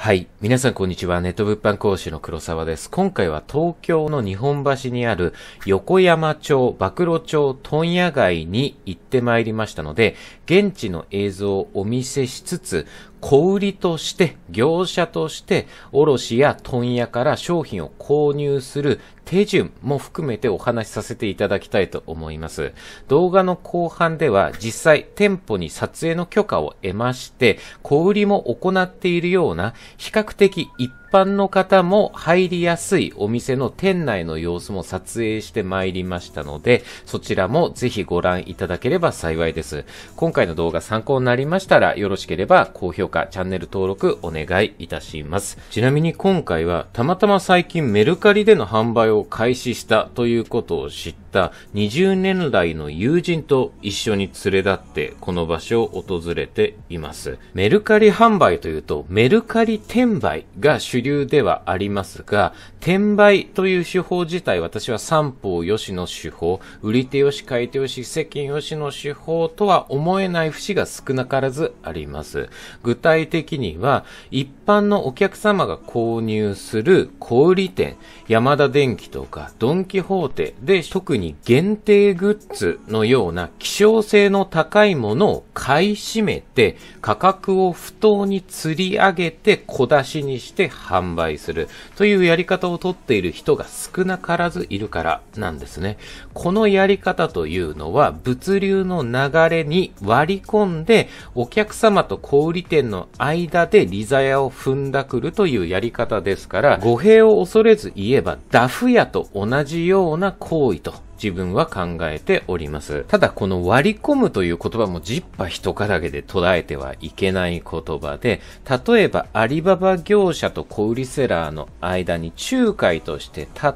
はい。皆さん、こんにちは。ネット物販講師の黒沢です。今回は東京の日本橋にある横山町、曝露町、問屋街に行ってまいりましたので、現地の映像をお見せしつつ、小売りとして、業者として、卸や問屋から商品を購入する手順も含めてお話しさせていただきたいと思います。動画の後半では実際店舗に撮影の許可を得まして、小売りも行っているような比較的一般の方も入りやすいお店の店内の様子も撮影してまいりましたので、そちらもぜひご覧いただければ幸いです。今回の動画参考になりましたら、よろしければ高評価、チャンネル登録お願いいたします。ちなみに今回は、たまたま最近メルカリでの販売を開始したということを知った20年来の友人と一緒に連れ立ってこの場所を訪れています。メルカリ販売というと、メルカリ転売が主主流ではありますが、転売という手法自体、私は三方よしの手法、売り手よし、買い手よし、世間よしの手法とは思えない節が少なからずあります。具体的には、一般のお客様が購入する小売店、山田電機とかドンキホーテで特に限定グッズのような希少性の高いものを買い占めて、価格を不当に釣り上げて小出しにして販売するというやり方をとっている人が少なからずいるからなんですね。このやり方というのは物流の流れに割り込んでお客様と小売店の間で利ザヤを踏んだくるというやり方ですから語弊を恐れず言えばダフ屋と同じような行為と自分は考えております。ただこの割り込むという言葉もジッパ一かだけで捉えてはいけない言葉で、例えばアリババ業者と小売セラーの間に仲介として立っ、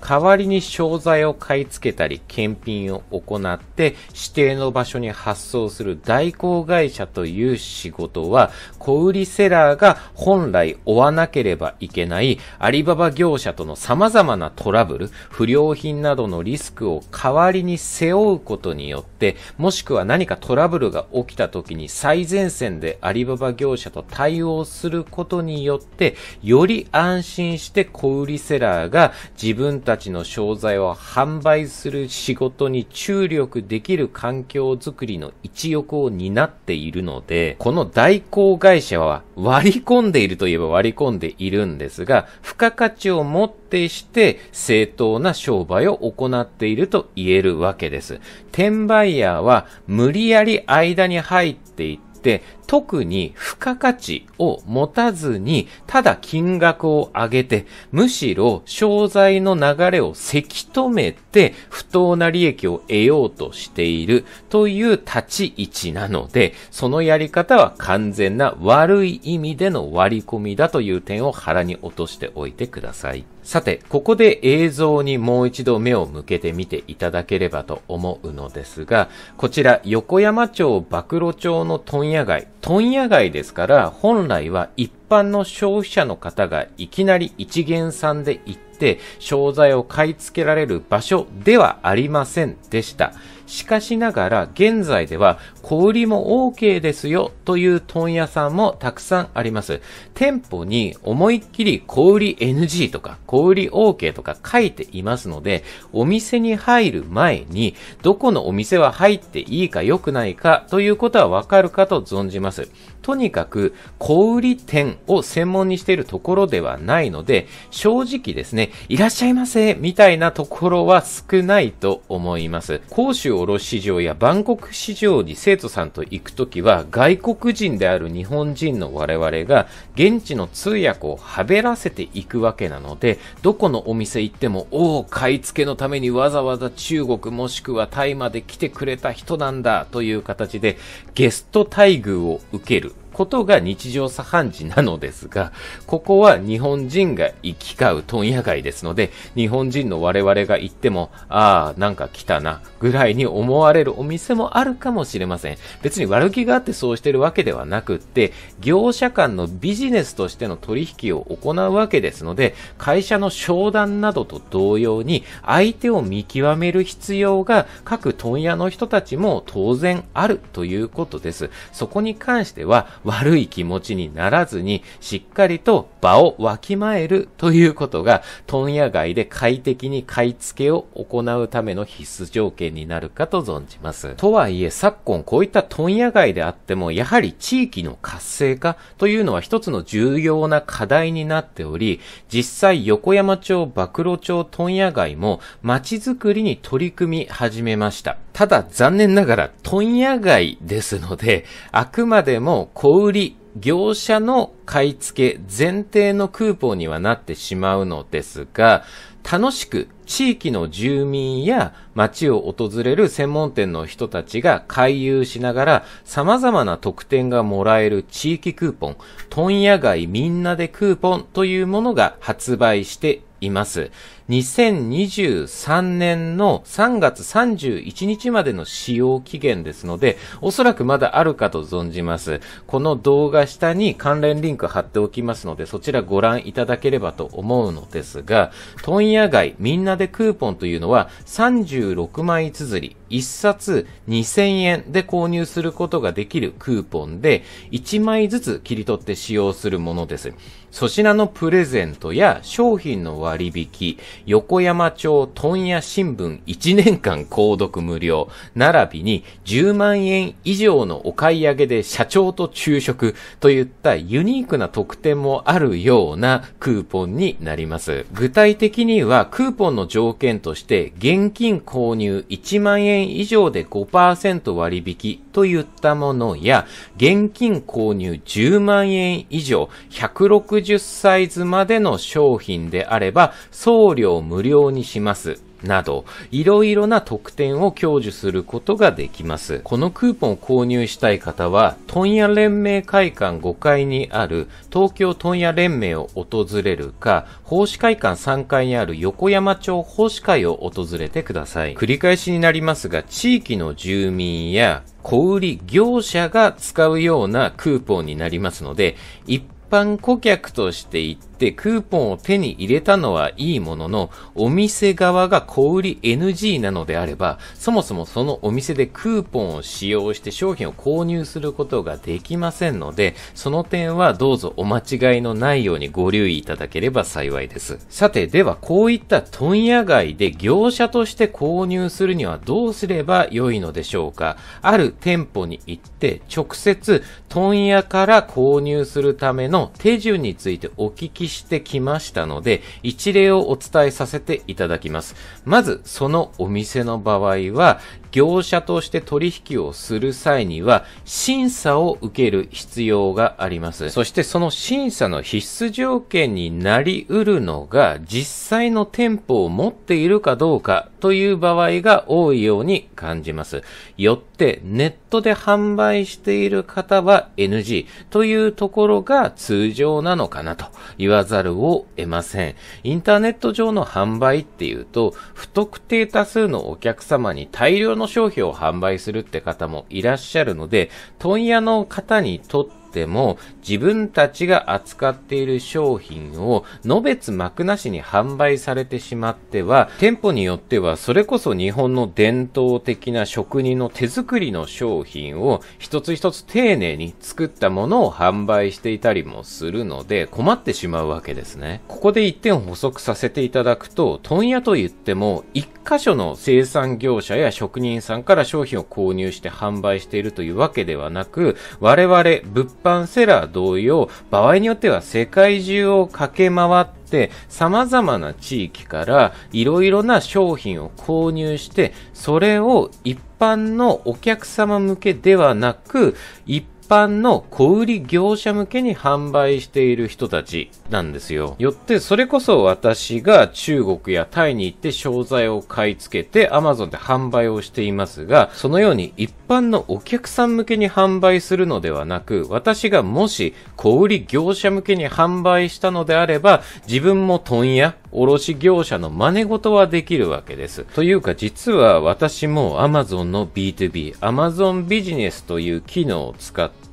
代わりに商材を買い付けたり、検品を行って、指定の場所に発送する代行会社という仕事は、小売セラーが本来追わなければいけない、アリババ業者との様々なトラブル、不良品などのリスクを代わりに背負うことによって、もしくは何かトラブルが起きた時に最前線でアリババ業者と対応することによって、より安心して小売セラーが自自分たちの商材を販売する仕事に注力できる環境づくりの一翼を担っているので、この代行会社は割り込んでいるといえば割り込んでいるんですが、付加価値を持ってして正当な商売を行っていると言えるわけです。転売ヤーは無理やり間に入っていって、特に付加価値を持たずに、ただ金額を上げて、むしろ商材の流れをせき止めて、不当な利益を得ようとしているという立ち位置なので、そのやり方は完全な悪い意味での割り込みだという点を腹に落としておいてください。さて、ここで映像にもう一度目を向けてみていただければと思うのですが、こちら横山町曝露町の問屋街問屋街ですから、本来は一般の消費者の方がいきなり一元さんで行って、商材を買い付けられる場所ではありませんでした。しかしながら、現在では小売りも OK ですよという問屋さんもたくさんあります。店舗に思いっきり小売り NG とか、小売り OK とか書いていますので、お店に入る前に、どこのお店は入っていいか良くないかということはわかるかと存じます。とにかく、小売店を専門にしているところではないので、正直ですね、いらっしゃいませ、みたいなところは少ないと思います。講を卸市場やバンコク市場に生徒さんと行くときは、外国人である日本人の我々が、現地の通訳をはべらせていくわけなので、どこのお店行っても、おお、買い付けのためにわざわざ中国もしくはタイまで来てくれた人なんだという形で、ゲスト待遇を受けることが日常茶飯事なのですが、ここは日本人が行き交う問屋街ですので、日本人の我々が行っても、ああ、なんか来たな、ぐらいに思われるお店もあるかもしれません。別に悪気があってそうしてるわけではなくって、業者間のビジネスとしての取引を行うわけですので、会社の商談などと同様に、相手を見極める必要が各問屋の人たちも当然あるということです。そこに関しては、悪い気持ちにならずに、しっかりと場をわきまえるということが、問屋街で快適に買い付けを行うための必須条件になるかと存じます。とはいえ、昨今こういった問屋街であっても、やはり地域の活性化というのは一つの重要な課題になっており、実際横山町、曝露町問屋街も街づくりに取り組み始めました。ただ残念ながら問屋街ですので、あくまでも小売り、業者の買い付け前提のクーポンにはなってしまうのですが、楽しく地域の住民や街を訪れる専門店の人たちが回遊しながら様々な特典がもらえる地域クーポン、問屋街みんなでクーポンというものが発売しています。2023年の3月31日までの使用期限ですので、おそらくまだあるかと存じます。この動画下に関連リンク貼っておきますので、そちらご覧いただければと思うのですが、問屋街みんなでクーポンというのは36枚綴り、1冊2000円で購入することができるクーポンで、1枚ずつ切り取って使用するものです。粗品のプレゼントや商品の割引、横山町問屋新聞1年間購読無料、並びに10万円以上のお買い上げで社長と昼食といったユニークな特典もあるようなクーポンになります。具体的にはクーポンの条件として現金購入1万円以上で5%割引といったものや、現金購入10万円以上、160サイズまでの商品であれば、送料無料にします。など、いろいろな特典を享受することができます。このクーポンを購入したい方は、問屋連盟会館5階にある東京問屋連盟を訪れるか、奉仕会館3階にある横山町奉仕会を訪れてください。繰り返しになりますが、地域の住民や小売業者が使うようなクーポンになりますので、一般顧客として行ってクーポンを手に入れたのはいいものの、お店側が小売り NG なのであれば、そもそもそのお店でクーポンを使用して商品を購入することができませんので、その点はどうぞお間違いのないようにご留意いただければ幸いです。さて、ではこういった問屋街で業者として購入するにはどうすれば良いのでしょうかある店舗に行って直接問屋から購入するためのの手順についてお聞きしてきましたので、一例をお伝えさせていただきます。まず、そのお店の場合は、業者として取引をする際には、審査を受ける必要があります。そしてその審査の必須条件になり得るのが、実際の店舗を持っているかどうかという場合が多いように感じます。よって、ネットで販売している方は NG というところが通常なのかなと言わざるを得ません。インターネット上の販売っていうと、不特定多数のお客様に大量の商品を販売するって方もいらっしゃるので、問屋の方にとってっても、自分たちが扱っている商品を、のべつ幕なしに販売されてしまっては、店舗によっては、それこそ日本の伝統的な職人の手作りの商品を、一つ一つ丁寧に作ったものを販売していたりもするので、困ってしまうわけですね。ここで一点補足させていただくと、問屋と言っても、一箇所の生産業者や職人さんから商品を購入して販売しているというわけではなく、我々、物般セラー同様、場合によっては世界中を駆け回って、様々な地域から色々な商品を購入して、それを一般のお客様向けではなく、一般の小売業者向けに販売している人たちなんですよ。よって、それこそ私が中国やタイに行って商材を買い付けて Amazon で販売をしていますが、そのように一般のお客さん向けに販売するのではなく、私がもし小売業者向けに販売したのであれば、自分も問屋卸業者の真似事はできるわけです。というか実は私も Amazon の B2B、Amazon ビジネスという機能を使って、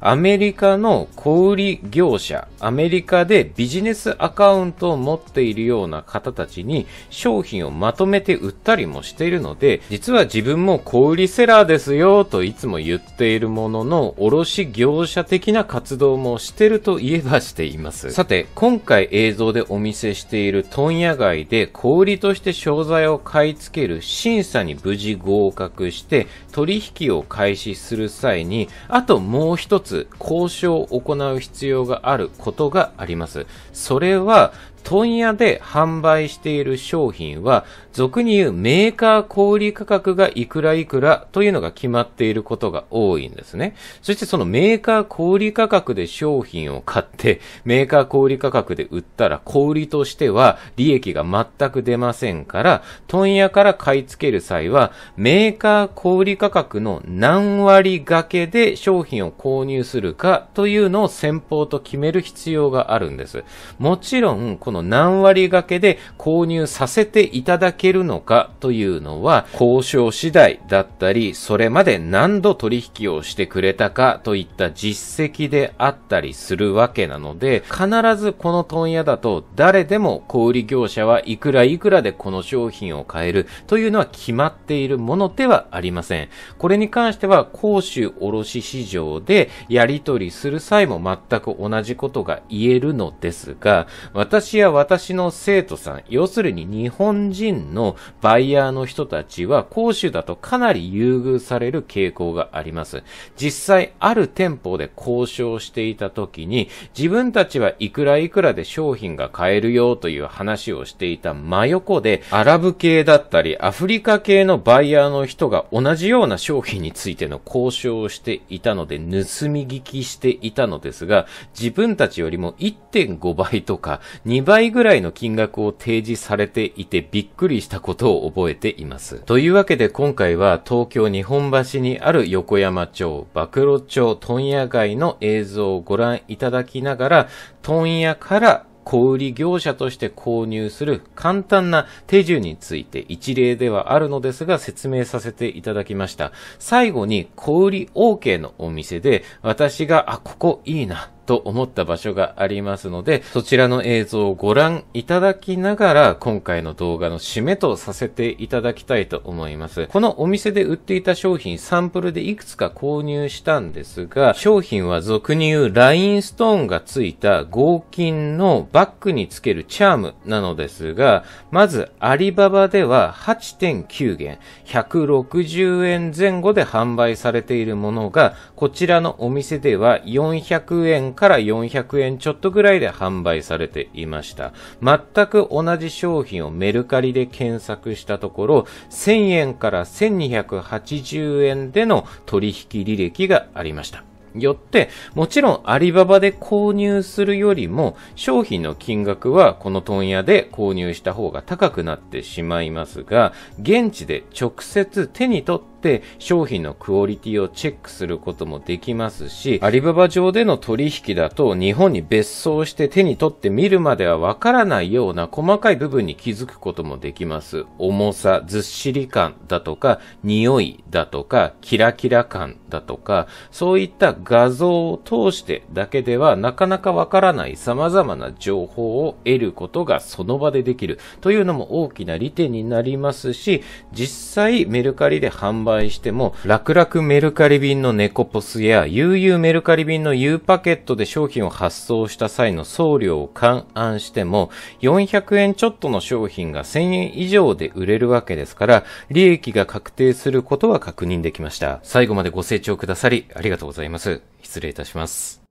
アメリカの小売業者、アメリカでビジネスアカウントを持っているような方たちに商品をまとめて売ったりもしているので、実は自分も小売セラーですよといつも言っているものの、卸業者的な活動もしてるといえばしています。さて、今回映像でお見せしている問屋街で小売として商材を買い付ける審査に無事合格して取引を開始する際に、あともうもう一つ交渉を行う必要があることがあります。それは問屋で販売している商品は、俗に言うメーカー小売価格がいくらいくらというのが決まっていることが多いんですね。そしてそのメーカー小売価格で商品を買って、メーカー小売価格で売ったら、小売としては利益が全く出ませんから、問屋から買い付ける際は、メーカー小売価格の何割掛けで商品を購入するかというのを先方と決める必要があるんです。もちろん、このの何割掛けで購入させていただけるのかというのは、交渉次第だったり、それまで何度取引をしてくれたかといった実績であったりするわけなので、必ずこの問屋だと誰でも小売業者はいくらいくらでこの商品を買えるというのは決まっているものではありません。これに関しては、公衆卸市場でやり取りする際も全く同じことが言えるのですが、私私や私の生徒さん、要するに日本人のバイヤーの人たちは、講習だとかなり優遇される傾向があります。実際、ある店舗で交渉していた時に、自分たちはいくらいくらで商品が買えるよという話をしていた真横で、アラブ系だったり、アフリカ系のバイヤーの人が同じような商品についての交渉をしていたので、盗み聞きしていたのですが、自分たちよりも1.5倍とか2倍ぐらいの金額を提示されていてびっくりしたことを覚えています。というわけで今回は東京日本橋にある横山町、馬露町、問屋街の映像をご覧いただきながら、問屋から小売業者として購入する簡単な手順について一例ではあるのですが説明させていただきました。最後に小売 OK のお店で私が、あ、ここいいなと思った場所がありますので、そちらの映像をご覧いただきながら、今回の動画の締めとさせていただきたいと思います。このお店で売っていた商品、サンプルでいくつか購入したんですが、商品は俗に言うラインストーンが付いた合金のバッグにつけるチャームなのですが、まずアリババでは8.9元、160円前後で販売されているものが、こちらのお店では400円から400円ちょっとぐらいで販売されていました。全く同じ商品をメルカリで検索したところ、1000円から1280円での取引履歴がありました。よって、もちろんアリババで購入するよりも、商品の金額はこの問屋で購入した方が高くなってしまいますが、現地で直接手に取って、商品のクオリティをチェックすることもできますし、アリババ上での取引だと、日本に別荘して手に取ってみるまではわからないような細かい部分に気づくこともできます。重さ、ずっしり感だとか、匂いだとか、キラキラ感だとか、そういった画像を通してだけではなかなかわからない様々な情報を得ることがその場でできるというのも大きな利点になりますし、実際メルカリで販売売しても、楽々メルカリ便のネコポスや、悠々メルカリ便の U パケットで商品を発送した際の送料を勘案しても、400円ちょっとの商品が1000円以上で売れるわけですから、利益が確定することは確認できました。最後までご清聴くださり、ありがとうございます。失礼いたします。